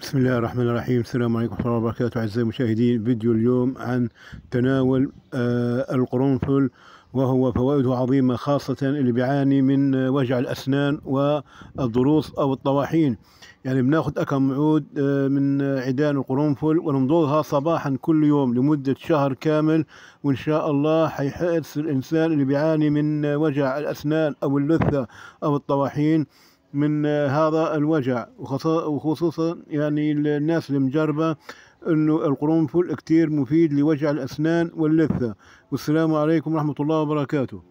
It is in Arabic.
بسم الله الرحمن الرحيم السلام عليكم ورحمة الله وبركاته أعزائي المشاهدين فيديو اليوم عن تناول آه، القرنفل وهو فوائده عظيمة خاصة اللي بيعاني من آه، وجع الأسنان والضروس أو الطواحين يعني بناخد أكم عود آه، من عيدان القرنفل ونمضغها صباحا كل يوم لمدة شهر كامل وإن شاء الله حيحس الإنسان اللي بيعاني من وجع الأسنان أو اللثة أو الطواحين من هذا الوجع وخصوصا يعني الناس المجربة انه القرنفل كتير مفيد لوجع الاسنان واللثه والسلام عليكم ورحمه الله وبركاته